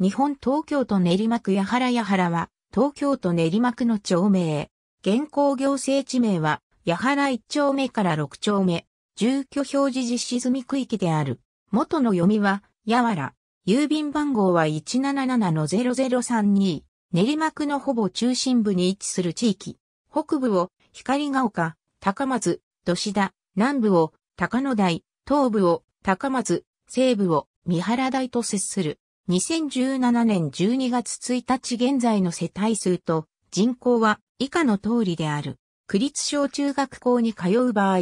日本東京都練馬区八原八原は、東京都練馬区の町名。現行行政地名は、八原一丁目から六丁目、住居表示実施済み区域である。元の読みは、八原。郵便番号は177-0032。練馬区のほぼ中心部に位置する地域。北部を光が丘、高松、土志田、南部を高野台、東部を高松、西部を三原台と接する。2017年12月1日現在の世帯数と人口は以下の通りである。区立小中学校に通う場合、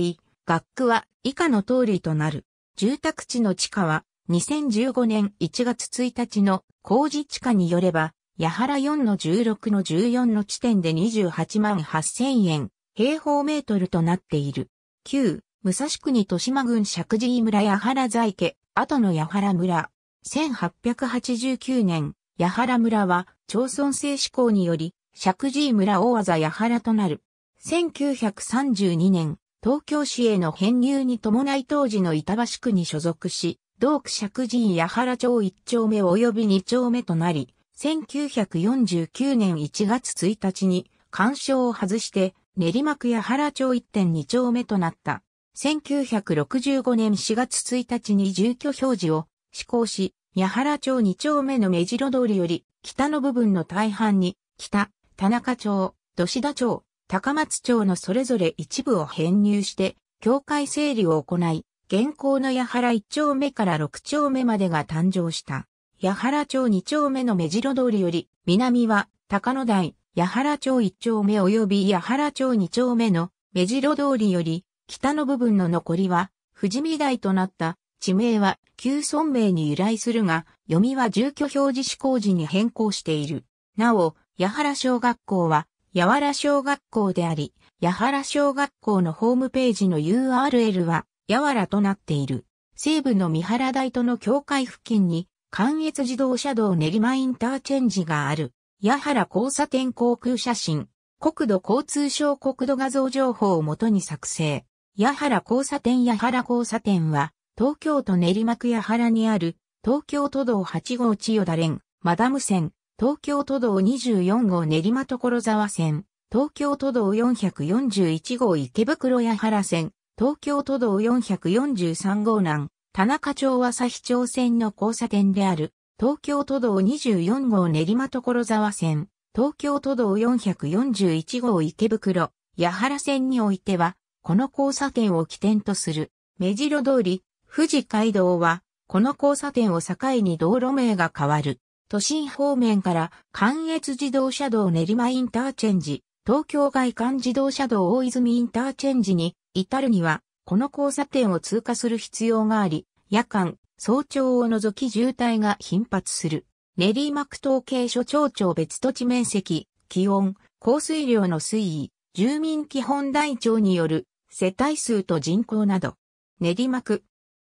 学区は以下の通りとなる。住宅地の地価は2015年1月1日の工事地価によれば、矢原4の16の14の地点で28万8000円、平方メートルとなっている。旧、武蔵国豊島郡石神井村矢原在家、後の矢原村。1889年、八原村は町村制施行により、石神村大技八原となる。1932年、東京市への編入に伴い当時の板橋区に所属し、同区石神矢八原町1丁目及び2丁目となり、1949年1月1日に、干渉を外して、練馬区八原町1.2丁目となった。1965年4月1日に住居表示を施行し、八原町2丁目の目白通りより、北の部分の大半に、北、田中町、土田町、高松町のそれぞれ一部を編入して、境界整理を行い、現行の八原1丁目から6丁目までが誕生した。八原町2丁目の目白通りより、南は高野台、八原町1丁目及び八原町2丁目の目白通りより、北の部分の残りは、富士見台となった地名は旧村名に由来するが、読みは住居表示施行時に変更している。なお、八原小学校は、八原小学校であり、八原小学校のホームページの URL は、八原となっている。西部の三原台との境界付近に、関越自動車道練馬インターチェンジがある。八原交差点航空写真。国土交通省国土画像情報をもとに作成。八原交差点八原交差点は、東京都練馬区八原にある、東京都道8号千代田連、マダム線、東京都道24号練馬所沢線、東京都道441号池袋八原線、東京都道443号南、田中町朝日町線の交差点である、東京都道24号練馬所沢線、東京都道441号池袋、八原線においては、この交差点を起点とする、目白通り、富士街道は、この交差点を境に道路名が変わる。都心方面から関越自動車道練馬インターチェンジ、東京外環自動車道大泉インターチェンジに至るには、この交差点を通過する必要があり、夜間、早朝を除き渋滞が頻発する。練馬区統計所町長別土地面積、気温、降水量の推移、住民基本台帳による世帯数と人口など。練馬区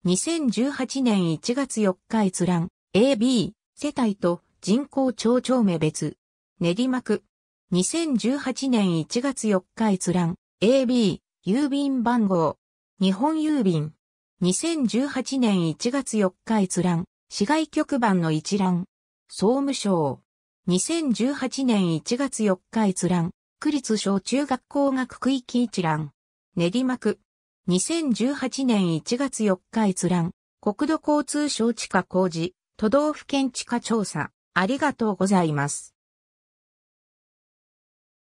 2018年1月4日閲覧、AB、世帯と人口町長目別。練馬区。2018年1月4日閲覧、AB、郵便番号。日本郵便。2018年1月4日閲覧、市外局番の一覧。総務省。2018年1月4日閲覧、区立小中学校学区域一覧。練馬区。2018年1月4日閲覧、国土交通省地下工事、都道府県地下調査、ありがとうございます。